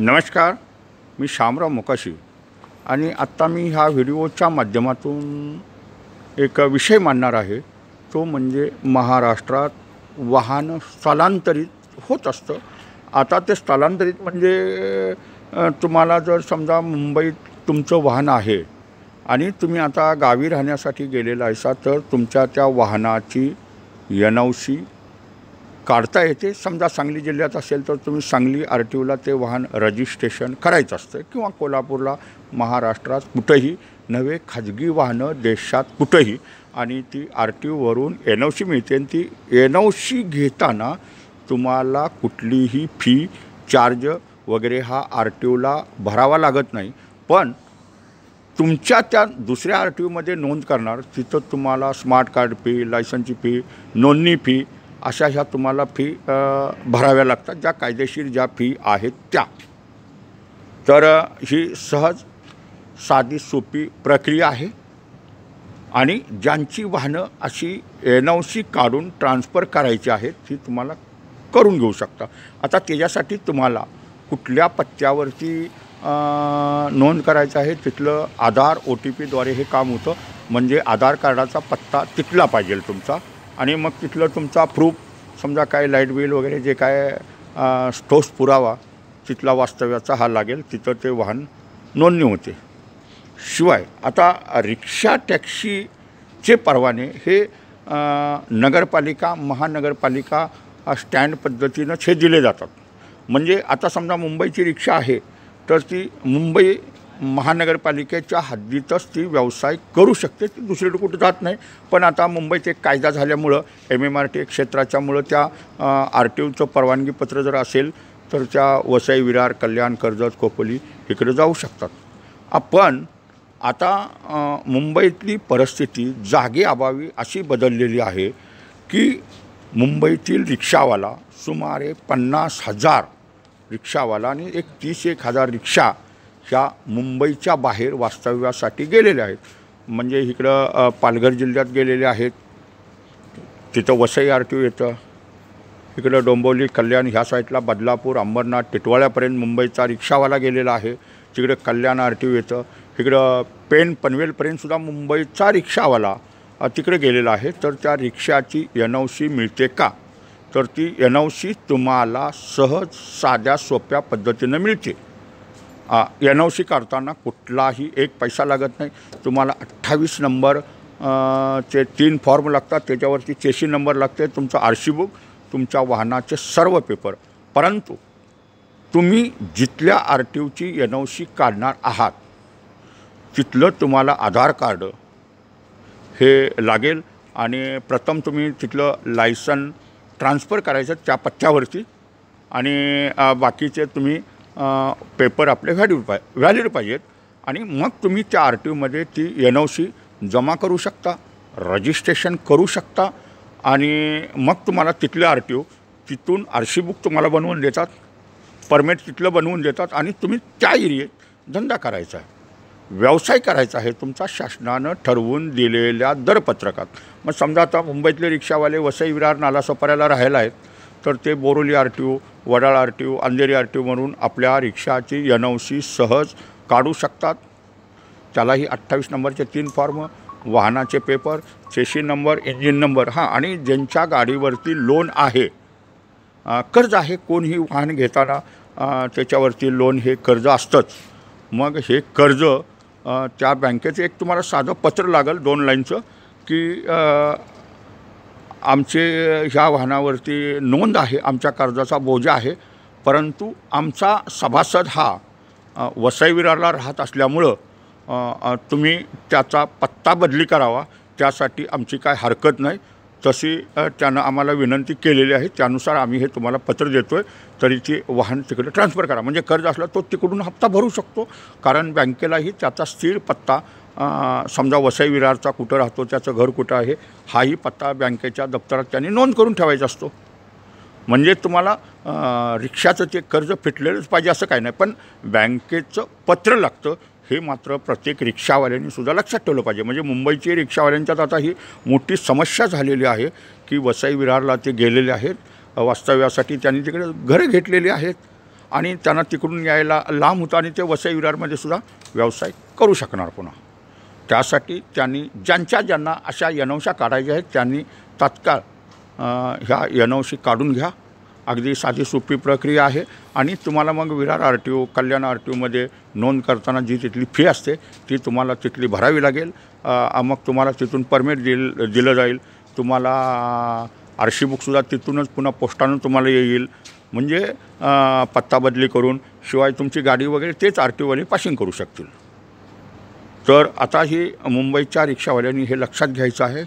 नमस्कार मी शामराव मोकाशी आणि आत्ता मी ह्या व्हिडिओच्या माध्यमातून एक विषय मांडणार आहे तो म्हणजे महाराष्ट्रात वाहनं स्थलांतरित होत असतं आता ते स्थलांतरित म्हणजे तुम्हाला जर समजा मुंबईत तुमचं वाहन आहे आणि तुम्ही आता गावी राहण्यासाठी गेलेला असा तर तुमच्या त्या वाहनाची एन सी काढता येते समजा सांगली जिल्ह्यात असेल तर तुम्ही सांगली आर टी ओला ते वाहन रजिस्ट्रेशन करायचं असतं किंवा कोल्हापूरला महाराष्ट्रात कुठंही नवे खाजगी वाहनं देशात कुठंही आणि ती आर टी ओवरून एन ओ सी मिळते आणि ती एन ओ सी घेताना तुम्हाला कुठलीही फी चार्ज वगैरे हा आर टी ओला भरावा लागत नाही पण तुमच्या त्या दुसऱ्या आर टी ओमध्ये नोंद करणार तिथं तुम्हाला स्मार्ट कार्ड फी लायसनची फी नोंदणी फी अशा ह्या तुम्हाला फी भराव्या लागतात ज्या कायदेशीर ज्या फी आहेत त्या तर ही सहज साधी सोपी प्रक्रिया आहे आणि ज्यांची वाहनं अशी एन ओ सी काढून ट्रान्सफर करायची आहेत ती तुम्हाला करून घेऊ शकता आता त्याच्यासाठी तुम्हाला कुठल्या पत्त्यावरती नोंद करायचं आहे तिथलं आधार ओ टी पीद्वारे हे काम होतं म्हणजे आधार कार्डाचा पत्ता तिथला पाहिजे तुमचा आणि मग तिथलं तुमचा प्रूफ समजा काय लाईट बिल वगैरे जे काय ठोस पुरावा तिथला वास्तव्याचा हा लागेल तिथं ते वाहन नोंदणी होते शिवाय आता रिक्षा टॅक्सीचे परवाने हे नगरपालिका महानगरपालिका स्टँड पद्धतीनंच हे दिले जातात म्हणजे आता समजा मुंबईची रिक्षा आहे तर ती मुंबई महानगरपालिकेच्या हद्दीतच ती व्यवसाय करू शकते ती दुसरीकडे कुठं जात नाही पण आता मुंबईत एक कायदा झाल्यामुळं एम एम आर टी क्षेत्राच्यामुळं त्या आर टी ओचं परवानगीपत्र जर असेल तर त्या वसई विरार कल्याण कर्जत खोपोली इकडे जाऊ शकतात आपण आता मुंबईतली परिस्थिती जागे अभावी अशी बदललेली आहे की मुंबईतील रिक्षावाला सुमारे पन्नास हजार रिक्षावाला आणि एक तीस एक हजार रिक्षा ह्या मुंबईच्या बाहेर वास्तव्यासाठी गेलेल्या आहेत म्हणजे इकडं पालघर जिल्ह्यात गेलेले आहेत तिथं वसई आर टी येतं इकडं डोंबोली कल्याण ह्या साईडला बदलापूर अंबरनाथ टिटवाळ्यापर्यंत मुंबईचा रिक्षावाला गेलेला आहे तिकडं कल्याण आर टी येतं इकडं पेन पनवेलपर्यंतसुद्धा मुंबईचा रिक्षावाला तिकडे गेलेला आहे तर त्या रिक्षाची एन ओ सी मिळते का तर ती एन ओ सी तुम्हाला सहज साध्या सोप्या पद्धतीनं मिळते एन ओ सी काढताना कुठलाही एक पैसा लागत नाही तुम्हाला अठ्ठावीस नंबर चे तीन फॉर्म लागतात त्याच्यावरती चेशी नंबर लागते तुमचं आर सी बुक तुमच्या वाहनाचे सर्व पेपर परंतु तुम्ही जिथल्या आर टी ओची एन ओ सी काढणार आहात तिथलं तुम्हाला आधार कार्ड हे लागेल आणि प्रथम तुम्ही तिथलं लायसन ट्रान्सफर करायचं त्या पत्त्यावरती आणि बाकीचे तुम्ही पेपर आपले व्हॅल्यू पा व्हॅलिड पाहिजेत आणि मग तुम्ही त्या आर टी ओमध्ये ती एन ओ सी जमा करू शकता रजिस्ट्रेशन करू शकता आणि मग तुम्हाला तिथले आर टी ओ तिथून आर सी बुक तुम्हाला बनवून देतात परमिट तिथलं बनवून देतात आणि तुम्ही त्या एरियेत धंदा करायचा आहे व्यवसाय करायचा आहे तुमचा शासनानं ठरवून दिलेल्या दरपत्रकात मग समजा आता मुंबईतले रिक्षावाले वसई विरार नालासोपाऱ्याला राहायला आहेत तर ते Borivali R T O Wadala R T O Andheri R T ओवरून आपल्या रिक्षाची एन ओ सी सहज काढू शकतात त्यालाही अठ्ठावीस नंबरचे तीन फॉर्म वाहनाचे paper chassis number engine number हां आणि ज्यांच्या गाडीवरती लोन आहे कर्ज आहे कोणही वाहन घेताना त्याच्यावरती लोन हे कर्ज असतंच मग हे कर्ज त्या बँकेचं एक तुम्हाला साधं पत्र लागेल दोन लाईनचं की आमचे ह्या वाहनावरती नोंद आहे आमच्या कर्जाचा बोजा आहे परंतु आमचा सभासद हा वसईविराला राहत असल्यामुळं तुम्ही त्याचा पत्ता बदली करावा त्यासाठी आमची काय हरकत नाही तशी त्यानं आम्हाला विनंती केलेली आहे त्यानुसार आम्ही हे तुम्हाला पत्र देतो आहे तरी ती वाहन तिकडे ट्रान्सफर करा म्हणजे कर्ज असला तो तिकडून हप्ता भरू शकतो कारण बँकेलाही त्याचा स्थिर पत्ता समजा वसाई विरारचा कुठं राहतो त्याचं घर कुठं आहे हाही पत्ता बँकेच्या दप्तरात त्यांनी नोंद करून ठेवायचा असतो म्हणजे तुम्हाला रिक्षाचं ते कर्ज फिटलेलंच पाहिजे असं काही नाही पण बँकेचं पत्र लागतं हे मात्र प्रत्येक रिक्षावाल्यांनी सुद्धा लक्षात ठेवलं पाहिजे म्हणजे मुंबईची रिक्षावाल्यांच्यात आता ही मोठी समस्या झालेली आहे की वसई विरारला ते गेलेले आहेत वास्तव्यासाठी त्यांनी तिकडे घरं घेतलेली आहेत आणि त्यांना तिकडून यायला लांब होतं आणि ते वसई विरारमध्ये सुद्धा व्यवसाय करू शकणार पुन्हा त्यासाठी त्यांनी ज्यांच्या ज्यांना अशा यनवशा काढायच्या आहेत त्यांनी तत्काळ ह्या यनवशी काढून घ्या अगदी साधी सोपी प्रक्रिया आहे आणि तुम्हाला मग Virar R T O Kalyan R T ओमध्ये नोंद करताना जी तिथली फी असते ती तुम्हाला तिथली भरावी लागेल मग तुम्हाला तिथून परमिट दिल दिलं जाईल तुम्हाला आरशी बुकसुद्धा तिथूनच पुन्हा पोस्टानं तुम्हाला येईल म्हणजे पत्ता बदली करून शिवाय तुमची गाडी वगैरे तेच आर टी ओवाले पासिंग करू शकतील तर आता ही मुंबईच्या रिक्षावाल्यांनी हे लक्षात घ्यायचं आहे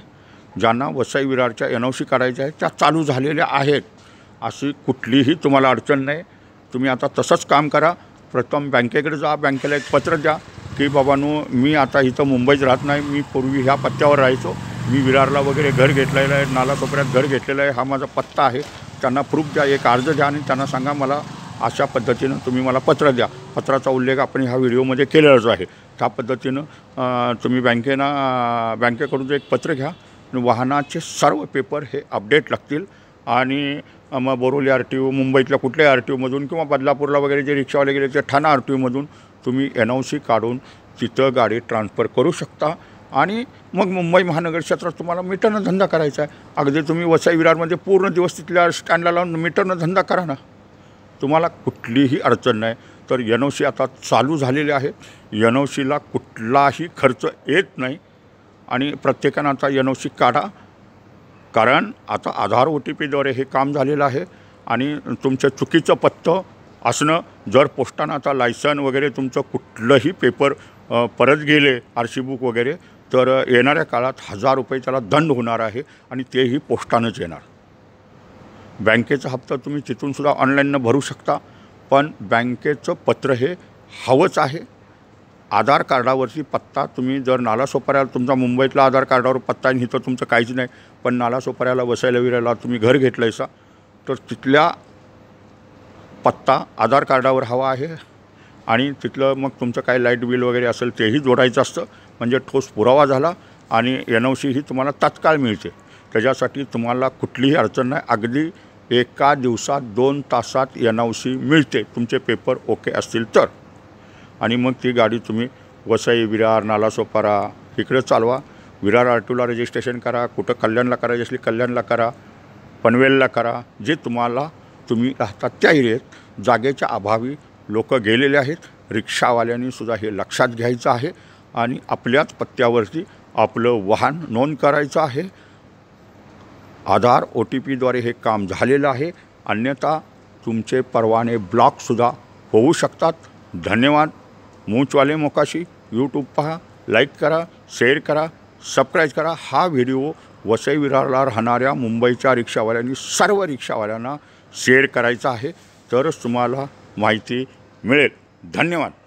ज्यांना वसई विरारच्या एन ओ सी काढायच्या आहेत त्या चालू झालेल्या आहेत अशी कुठलीही तुम्हाला अडचण नाही तुम्ही आता तसंच काम करा प्रथम बँकेकडे जा बँकेला एक पत्र द्या की बाबांनो मी आता इथं मुंबईत राहत नाही मी पूर्वी ह्या पत्त्यावर राहायचो मी विरारला वगैरे घर घेतलेलं आहे नालाकोपऱ्यात घर घेतलेलं आहे हा माझा पत्ता आहे त्यांना प्रूफ द्या एक अर्ज द्या आणि त्यांना सांगा मला अशा पद्धतीनं तुम्ही मला पत्र द्या पत्राचा उल्लेख आपण ह्या व्हिडिओमध्ये जो आहे त्या पद्धतीनं तुम्ही बँकेना बँकेकडून एक पत्र घ्या वाहनाचे सर्व पेपर हे अपडेट लागतील आणि मग बोरोली आर टी ओ मुंबईतल्या कुठल्याही आर टी ओमधून किंवा बदलापूरला वगैरे जे रिक्षावाले गेले ते ठाणा आर टी ओमधून तुम्ही एन ओ सी काढून तिथं गाडी ट्रान्सफर करू शकता आणि मग मुंबई महानगर क्षेत्रात तुम्हाला मीटरनं धंदा करायचा आहे अगदी तुम्ही वसई विरारमध्ये पूर्ण दिवस तिथल्या स्टँडला लावून मीटरनं धंदा करा ना तुम्हाला कुठलीही अडचण नाही तर एन ओ सी आता चालू झालेली आहे एन ओ सीला कुठलाही खर्च येत नाही आणि प्रत्येकानं आता एन ओ सी काढा कारण आता आधार ओ टी पीद्वारे हे काम झालेलं आहे आणि तुमचं चुकीचं पत्तं असणं जर पोस्टानं आता लायसन वगैरे तुमचं कुठलंही पेपर परत गेले सी बुक वगैरे तर येणाऱ्या काळात हजार रुपये त्याला दंड होणार आहे आणि तेही पोस्टानंच येणार बँकेचा हप्ता तुम्ही तिथूनसुद्धा ऑनलाईननं भरू शकता पण बँकेचं पत्र हे हवंच आहे आधार कार्डावरची पत्ता तुम्ही जर नालासोपाऱ्याला तुमचा मुंबईतला आधार कार्डावर पत्ता आणि तर तुमचं काहीच नाही पण नालासोपाऱ्याला वसायला विरायला तुम्ही घर घेतलं तर तिथल्या पत्ता आधार कार्डावर हवा आहे आणि तिथलं मग तुमचं काय लाईट बिल वगैरे असेल तेही जोडायचं असतं म्हणजे ठोस पुरावा झाला आणि एन ओ सी ही तुम्हाला तात्काळ मिळते त्याच्यासाठी तुम्हाला कुठलीही अडचण नाही अगदी एका दिवसात दोन तासात एन ओ सी मिळते तुमचे पेपर ओके असतील तर आणि मग ती गाडी तुम्ही वसई विरार नालासोपारा इकडे चालवा विरार आर्टूला रजिस्ट्रेशन करा कुठं कल्याणला करायची असली कल्याणला करा पनवेलला करा जे तुम्हाला तुम्ही राहता त्या एरियात जागेच्या अभावी लोक गेलेले आहेत रिक्षावाल्यांनी सुद्धा हे लक्षात घ्यायचं आहे आणि आपल्याच पत्त्यावरती आपलं वाहन नोंद करायचं आहे आधार ओ टी पीद्वारे हे काम झालेलं आहे अन्यथा तुमचे परवाने ब्लॉकसुद्धा होऊ शकतात धन्यवाद मूचवाले मोकाशी यूट्यूब पहा लाईक करा शेअर करा सबस्क्राईब करा हा व्हिडिओ वसई विरारला राहणाऱ्या मुंबईच्या रिक्षावाल्यांनी सर्व रिक्षावाल्यांना शेअर करायचा आहे तरच तुम्हाला माहिती मिळेल धन्यवाद